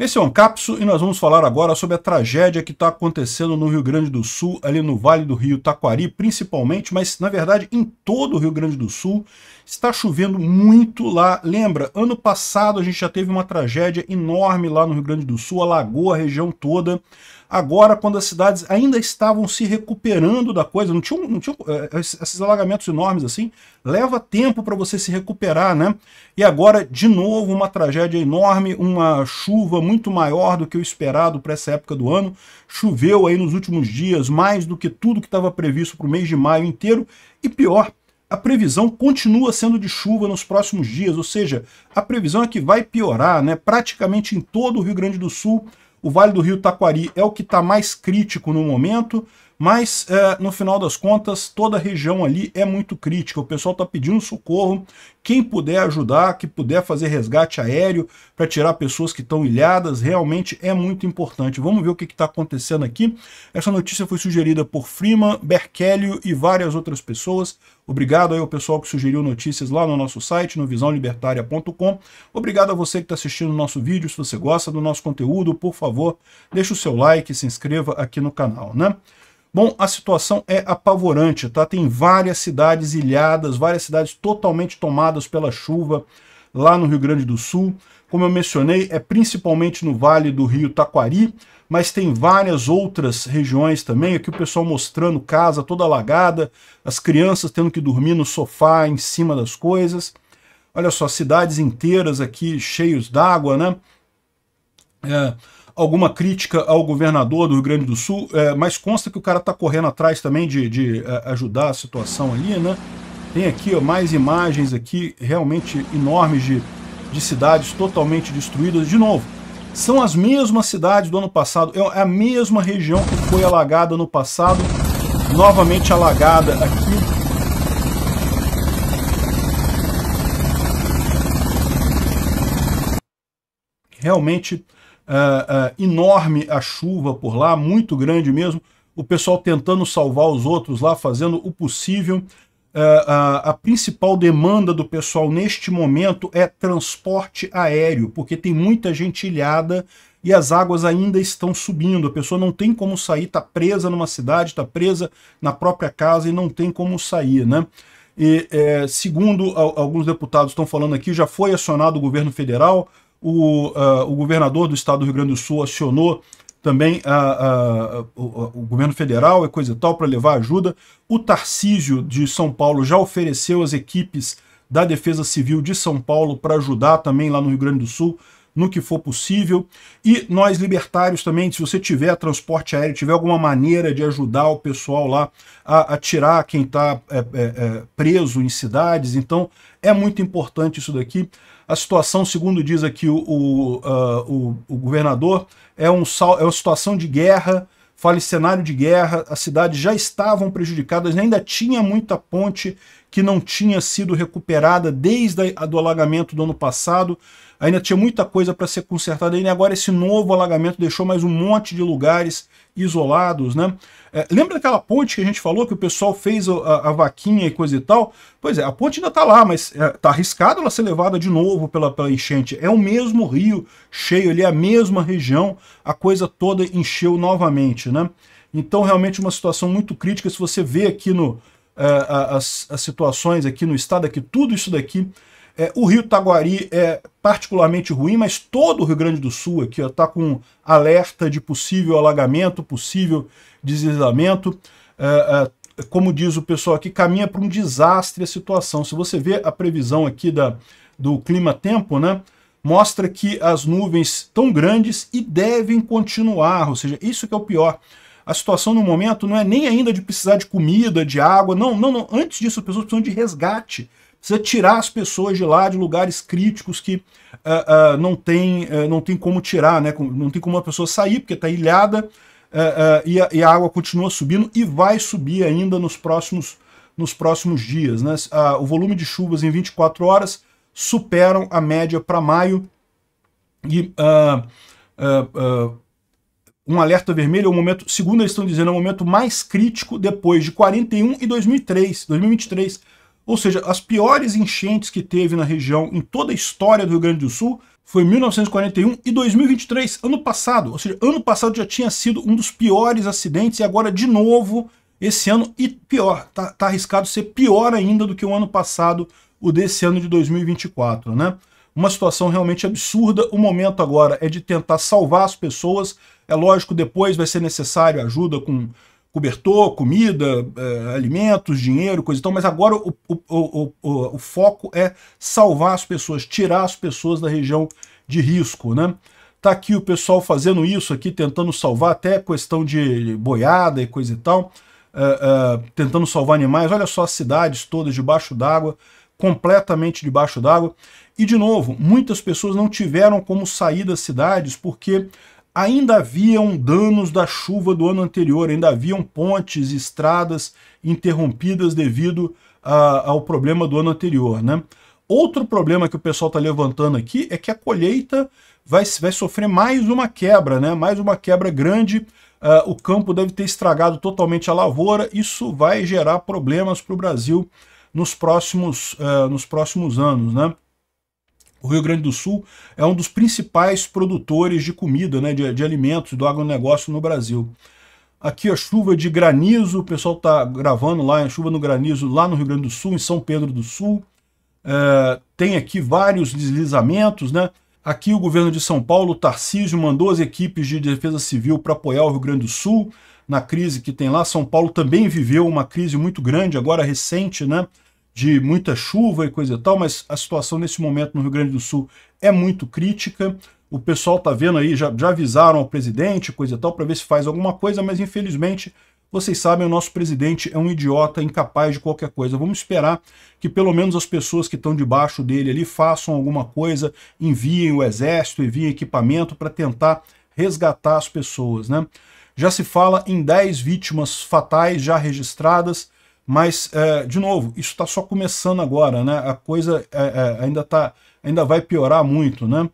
Esse é um Capso e nós vamos falar agora sobre a tragédia que está acontecendo no Rio Grande do Sul, ali no Vale do Rio Taquari principalmente, mas na verdade em todo o Rio Grande do Sul está chovendo muito lá. Lembra, ano passado a gente já teve uma tragédia enorme lá no Rio Grande do Sul, alagou a região toda agora quando as cidades ainda estavam se recuperando da coisa, não tinha, não tinha é, esses alagamentos enormes assim, leva tempo para você se recuperar, né? E agora, de novo, uma tragédia enorme, uma chuva muito maior do que o esperado para essa época do ano. Choveu aí nos últimos dias mais do que tudo que estava previsto para o mês de maio inteiro, e pior, a previsão continua sendo de chuva nos próximos dias, ou seja, a previsão é que vai piorar, né? Praticamente em todo o Rio Grande do Sul o Vale do Rio Taquari é o que está mais crítico no momento. Mas, é, no final das contas, toda a região ali é muito crítica. O pessoal está pedindo socorro. Quem puder ajudar, que puder fazer resgate aéreo para tirar pessoas que estão ilhadas, realmente é muito importante. Vamos ver o que está acontecendo aqui. Essa notícia foi sugerida por Freeman, Berkelio e várias outras pessoas. Obrigado aí ao pessoal que sugeriu notícias lá no nosso site, no visãolibertaria.com. Obrigado a você que está assistindo o nosso vídeo. Se você gosta do nosso conteúdo, por favor, deixe o seu like, se inscreva aqui no canal, né? Bom, a situação é apavorante, tá? Tem várias cidades ilhadas, várias cidades totalmente tomadas pela chuva lá no Rio Grande do Sul. Como eu mencionei, é principalmente no vale do Rio Taquari, mas tem várias outras regiões também. Aqui o pessoal mostrando casa toda alagada, as crianças tendo que dormir no sofá em cima das coisas. Olha só, cidades inteiras aqui cheios d'água, né? É, alguma crítica ao governador do Rio Grande do Sul, é, mas consta que o cara está correndo atrás também de, de é, ajudar a situação ali, né? Tem aqui ó, mais imagens aqui realmente enormes de, de cidades totalmente destruídas. De novo, são as mesmas cidades do ano passado, é, é a mesma região que foi alagada no passado, novamente alagada aqui. Realmente uh, enorme a chuva por lá, muito grande mesmo. O pessoal tentando salvar os outros lá, fazendo o possível. Uh, a principal demanda do pessoal neste momento é transporte aéreo, porque tem muita gente ilhada e as águas ainda estão subindo. A pessoa não tem como sair, está presa numa cidade, está presa na própria casa e não tem como sair, né? E, é, segundo alguns deputados estão falando aqui, já foi acionado o governo federal, o, uh, o governador do estado do Rio Grande do Sul acionou também a, ah, ah, o, o, governo federal e coisa e tal para levar ajuda. O Tarcísio de São Paulo já ofereceu as equipes da Defesa Civil de São Paulo para ajudar também lá no Rio Grande do Sul no que for possível. E nós libertários também, se você tiver transporte aéreo, tiver alguma maneira de ajudar o pessoal lá a, a tirar quem está é, é, é, preso em cidades, então é muito importante isso daqui. A situação, segundo diz aqui o, o, uh, o, o governador, é, um, é uma situação de guerra, fale cenário de guerra, as cidades já estavam prejudicadas, ainda tinha muita ponte que não tinha sido recuperada desde o alagamento do ano passado. Ainda tinha muita coisa para ser consertada e agora esse novo alagamento deixou mais um monte de lugares isolados, né? É, lembra daquela ponte que a gente falou que o pessoal fez a, a, a vaquinha e coisa e tal? Pois é, a ponte ainda está lá, mas está é, tá arriscado ela ser levada de novo pela, pela enchente. É o mesmo rio cheio ali, é a mesma região, a coisa toda encheu novamente, né? Então, realmente, uma situação muito crítica. Se você vê aqui no, uh, as, as, situações aqui no estado, aqui, é tudo isso daqui. É, o Rio Taguari é particularmente ruim, mas todo o Rio Grande do Sul aqui está com alerta de possível alagamento, possível deslizamento. Uh, uh, como diz o pessoal aqui, caminha para um desastre a situação. Se você vê a previsão aqui da, do clima-tempo, né? mostra que as nuvens estão grandes e devem continuar, ou seja, isso que é o pior a situação no momento não é nem ainda de precisar de comida, de água, não, não, não. Antes disso, as pessoas precisam de resgate. Precisa tirar as pessoas de lá, de lugares críticos que uh, uh, não, tem, uh, não tem como tirar, né? não tem como a pessoa sair, porque está ilhada ah, e a, e, a, água continua subindo e vai subir ainda nos próximos, nos próximos dias. Né? o volume de chuvas em 24 horas superam a média para maio e Uh, uh, um alerta vermelho é o momento, segundo eles estão dizendo, é o momento mais crítico depois de 41 e 2003, 2023. Ou seja, as piores enchentes que teve na região em toda a história do Rio Grande do Sul foi 1941 e 2023, ano passado. Ou seja, ano passado já tinha sido um dos piores acidentes e agora de novo esse ano e pior, está tá arriscado ser pior ainda do que o ano passado, o desse ano de 2024, né? uma situação realmente absurda. O momento agora é de tentar salvar as pessoas. É lógico, depois vai ser necessário ajuda com cobertor, comida, é, alimentos, dinheiro, coisa e tal, mas agora o, o, o, o, foco é salvar as pessoas, tirar as pessoas da região de risco, né? Tá aqui o pessoal fazendo isso aqui, tentando salvar até questão de boiada e coisa e tal, é, é, tentando salvar animais. Olha só as cidades todas debaixo d'água, completamente debaixo d'água. E, de novo, muitas pessoas não tiveram como sair das cidades porque ainda haviam danos da chuva do ano anterior, ainda haviam pontes e estradas interrompidas devido a, ao problema do ano anterior. Né? Outro problema que o pessoal está levantando aqui é que a colheita vai, vai sofrer mais uma quebra, né? mais uma quebra grande. Uh, o campo deve ter estragado totalmente a lavoura. Isso vai gerar problemas para o Brasil nos próximos, uh, nos próximos anos. Né? O Rio Grande do Sul é um dos principais produtores de comida, né, de, de alimentos, do agronegócio no Brasil. Aqui a chuva de granizo, o pessoal está gravando lá, a chuva no granizo lá no Rio Grande do Sul, em São Pedro do Sul. Eh, tem aqui vários deslizamentos, né? Aqui o governo de São Paulo, Tarcísio, mandou as equipes de defesa civil para apoiar o Rio Grande do Sul na crise que tem lá. São Paulo também viveu uma crise muito grande, agora recente, né? De muita chuva e coisa e tal, mas a situação nesse momento no Rio Grande do Sul é muito crítica. O pessoal tá vendo aí, já, já avisaram ao presidente, coisa e tal, para ver se faz alguma coisa, mas infelizmente, vocês sabem, o nosso presidente é um idiota, incapaz de qualquer coisa. Vamos esperar que pelo menos as pessoas que estão debaixo dele ali façam alguma coisa, enviem o exército, enviem equipamento para tentar resgatar as pessoas, né? Já se fala em 10 vítimas fatais já registradas, mas, é, de novo, isso está só começando agora, né? A coisa é, é, ainda, tá, ainda vai piorar muito, né?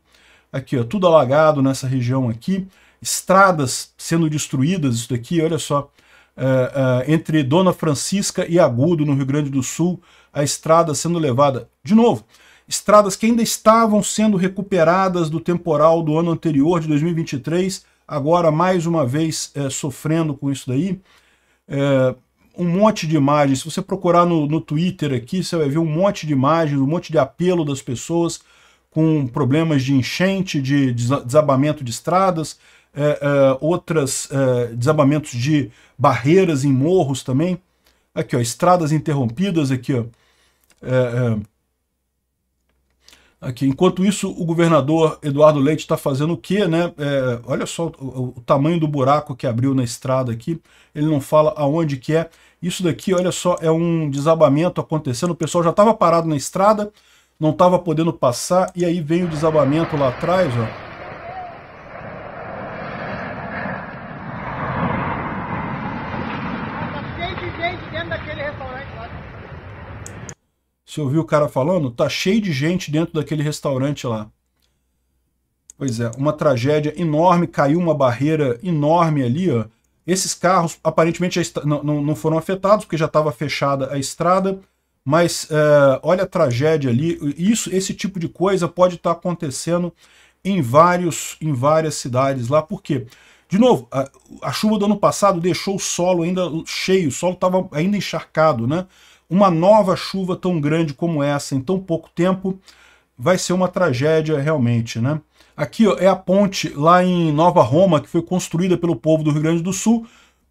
Aqui, ó, tudo alagado nessa região aqui, estradas sendo destruídas, isso daqui, olha só, é, é, entre Dona Francisca e Agudo, no Rio Grande do Sul, a estrada sendo levada, de novo, estradas que ainda estavam sendo recuperadas do temporal do ano anterior, de 2023, agora mais uma vez é, sofrendo com isso daí. É, um monte de imagens, se você procurar no, no Twitter aqui, você vai ver um monte de imagens, um monte de apelo das pessoas com problemas de enchente, de desabamento de estradas, é, é outras é, desabamentos de barreiras em morros também. Aqui, ó, estradas interrompidas aqui, ó. É, é. Aqui. Enquanto isso, o governador Eduardo Leite está fazendo o quê? Né? É, olha só o, o, tamanho do buraco que abriu na estrada aqui. Ele não fala aonde que é. Isso daqui, olha só, é um desabamento acontecendo. O pessoal já estava parado na estrada, não estava podendo passar. E aí vem o desabamento lá atrás, ó. Você ouviu o cara falando? Tá cheio de gente dentro daquele restaurante lá. Pois é, uma tragédia enorme, caiu uma barreira enorme ali, ó. Esses carros aparentemente não, não foram afetados, porque já estava fechada a estrada, mas é, olha a tragédia ali. Isso, esse tipo de coisa pode estar tá acontecendo em, vários, em várias cidades lá. Por quê? De novo, a, a, chuva do ano passado deixou o solo ainda cheio, o solo estava ainda encharcado, né? uma nova chuva tão grande como essa em tão pouco tempo vai ser uma tragédia realmente, né? Aqui ó, é a ponte lá em Nova Roma, que foi construída pelo povo do Rio Grande do Sul.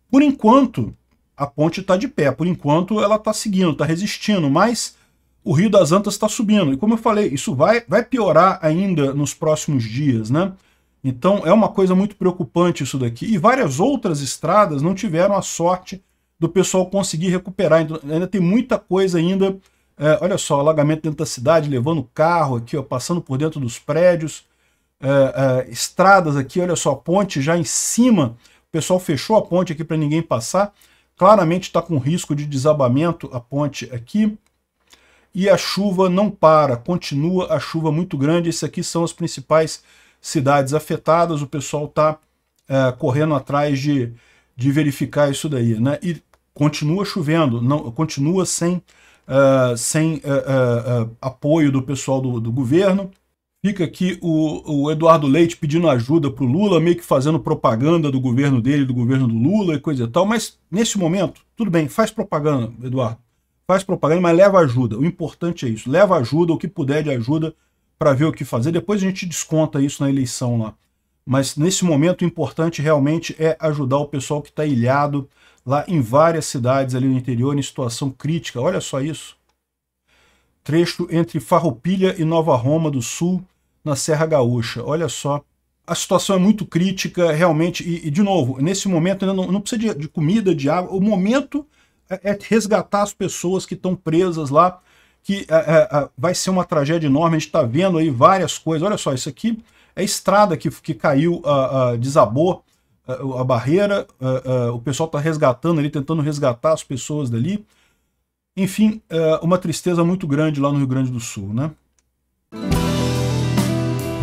Por enquanto, a ponte está de pé, por enquanto ela está seguindo, está resistindo, mas o Rio das Antas está subindo. E como eu falei, isso vai, vai piorar ainda nos próximos dias, né? Então é uma coisa muito preocupante isso daqui. E várias outras estradas não tiveram a sorte do pessoal conseguir recuperar. Então, ainda tem muita coisa ainda. É, olha só, alagamento dentro da cidade, levando carro aqui, ó, passando por dentro dos prédios, é, é, estradas aqui, olha só, ponte já em cima. O pessoal fechou a ponte aqui para ninguém passar. Claramente está com risco de desabamento a ponte aqui. E a chuva não para, continua a chuva muito grande. Essas aqui são as principais cidades afetadas. O pessoal está é, correndo atrás de, de verificar isso daí, né? E continua chovendo, não, continua sem, uh, sem uh, uh, apoio do pessoal do, do governo. Fica aqui o, o Eduardo Leite pedindo ajuda para o Lula, meio que fazendo propaganda do governo dele, do governo do Lula e coisa e tal. Mas nesse momento, tudo bem, faz propaganda, Eduardo. Faz propaganda, mas leva ajuda. O importante é isso. Leva ajuda, o que puder de ajuda para ver o que fazer. Depois a gente desconta isso na eleição lá mas nesse momento o importante realmente é ajudar o pessoal que está ilhado lá em várias cidades ali no interior, em situação crítica. Olha só isso. Trecho entre Farroupilha e Nova Roma do Sul, na Serra Gaúcha. Olha só. A situação é muito crítica, realmente, e, e de novo, nesse momento ainda não, não precisa de, de comida, de água, o momento é, é resgatar as pessoas que estão presas lá, que é, é, é, vai ser uma tragédia enorme, a gente está vendo aí várias coisas. Olha só, isso aqui é a estrada que, que caiu, a, desabou a, a barreira, o pessoal está resgatando ali, tentando resgatar as pessoas dali. Enfim, é uma tristeza muito grande lá no Rio Grande do Sul, né?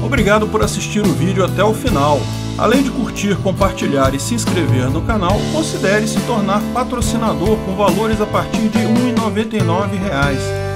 Obrigado por assistir o vídeo até o final. Além de curtir, compartilhar e se inscrever no canal, considere se tornar patrocinador com valores a partir de R$ 1,99